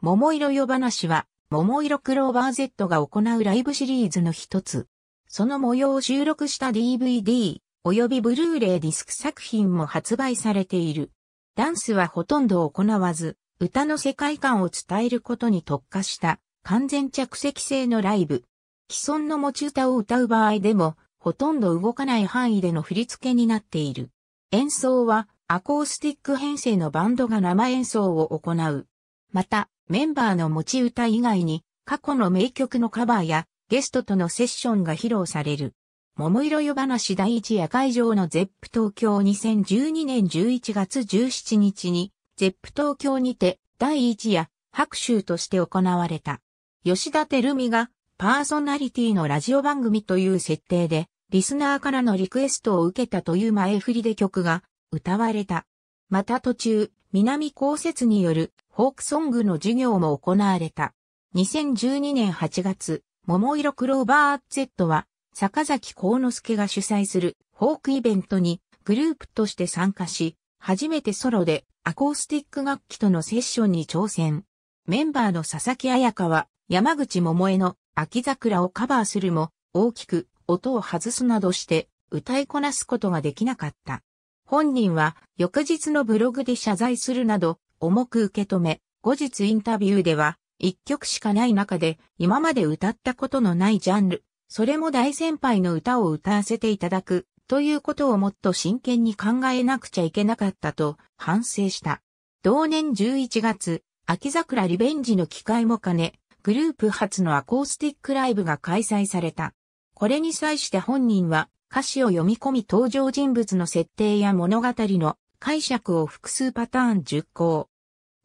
桃色夜話は、桃色クローバー Z が行うライブシリーズの一つ。その模様を収録した DVD、及びブルーレイディスク作品も発売されている。ダンスはほとんど行わず、歌の世界観を伝えることに特化した完全着席制のライブ。既存の持ち歌を歌う場合でも、ほとんど動かない範囲での振り付けになっている。演奏はアコースティック編成のバンドが生演奏を行う。また、メンバーの持ち歌以外に、過去の名曲のカバーや、ゲストとのセッションが披露される。桃色夜話第一夜会場のゼップ東京2012年11月17日に、ゼップ東京にて第一夜白手として行われた。吉田照美がパーソナリティのラジオ番組という設定で、リスナーからのリクエストを受けたという前振りで曲が歌われた。また途中、南高説によるフォークソングの授業も行われた。2012年8月、桃色クローバー Z は、坂崎幸之助が主催するフォークイベントにグループとして参加し、初めてソロでアコースティック楽器とのセッションに挑戦。メンバーの佐々木彩香は山口桃江の秋桜をカバーするも大きく音を外すなどして歌いこなすことができなかった。本人は翌日のブログで謝罪するなど重く受け止め、後日インタビューでは、一曲しかない中で、今まで歌ったことのないジャンル、それも大先輩の歌を歌わせていただく、ということをもっと真剣に考えなくちゃいけなかったと反省した。同年11月、秋桜リベンジの機会も兼ね、グループ初のアコースティックライブが開催された。これに際して本人は歌詞を読み込み登場人物の設定や物語の解釈を複数パターン10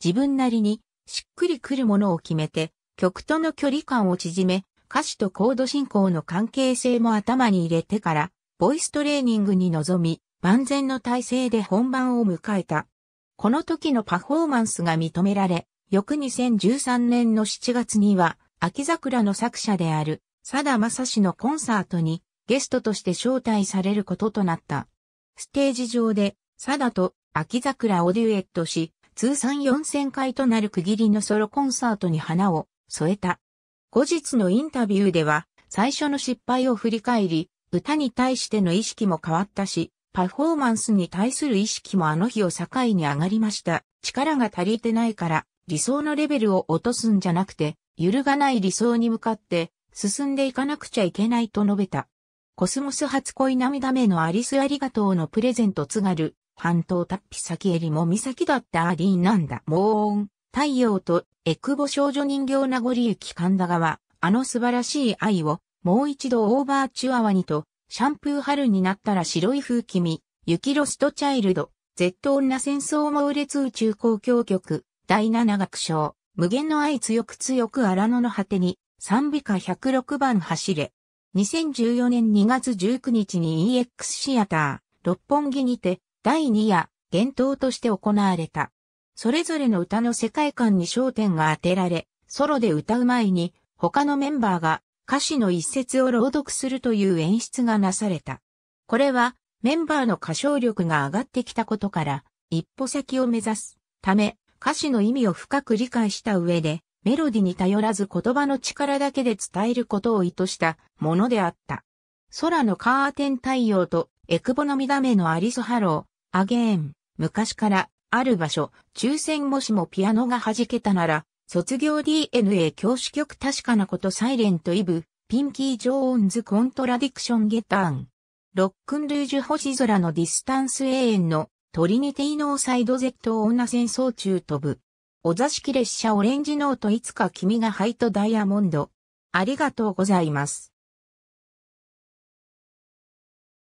自分なりにしっくりくるものを決めて、曲との距離感を縮め、歌詞とコード進行の関係性も頭に入れてから、ボイストレーニングに臨み、万全の体制で本番を迎えた。この時のパフォーマンスが認められ、翌2013年の7月には、秋桜の作者である、佐田正史のコンサートにゲストとして招待されることとなった。ステージ上でサダと秋桜をデュエットし、通算4000回となる区切りのソロコンサートに花を添えた。後日のインタビューでは、最初の失敗を振り返り、歌に対しての意識も変わったし、パフォーマンスに対する意識もあの日を境に上がりました。力が足りてないから、理想のレベルを落とすんじゃなくて、揺るがない理想に向かって、進んでいかなくちゃいけないと述べた。コスモス初恋涙目のアリスありがとうのプレゼント津軽、半島タッピ先襟も岬だったアディーナンダ、モーン、太陽と、エクボ少女人形名残き神田川、あの素晴らしい愛を、もう一度オーバーチュアワニと、シャンプー春になったら白い風君、雪ロストチャイルド、Z 女戦争猛烈宇宙公共曲、第七楽章、無限の愛強く強く荒野の果てに、賛美歌106番走れ。2014年2月19日に EX シアター、六本木にて、第2夜、幻冬として行われた。それぞれの歌の世界観に焦点が当てられ、ソロで歌う前に、他のメンバーが歌詞の一節を朗読するという演出がなされた。これは、メンバーの歌唱力が上がってきたことから、一歩先を目指すため、歌詞の意味を深く理解した上で、メロディに頼らず言葉の力だけで伝えることを意図したものであった。空のカーテン太陽とエクボの見だめのアリスハロー。アゲーン、昔から、ある場所、抽選もしもピアノが弾けたなら、卒業 DNA 教師曲確かなことサイレントイブ、ピンキー・ジョーンズ・コントラディクション・ゲターン。ロックン・ルージュ星空のディスタンス永遠のトリニティ・ノーサイド・ゼット・オーナ戦争中飛ぶ。お座敷列車オレンジノートいつか君がハイトダイヤモンド。ありがとうございます。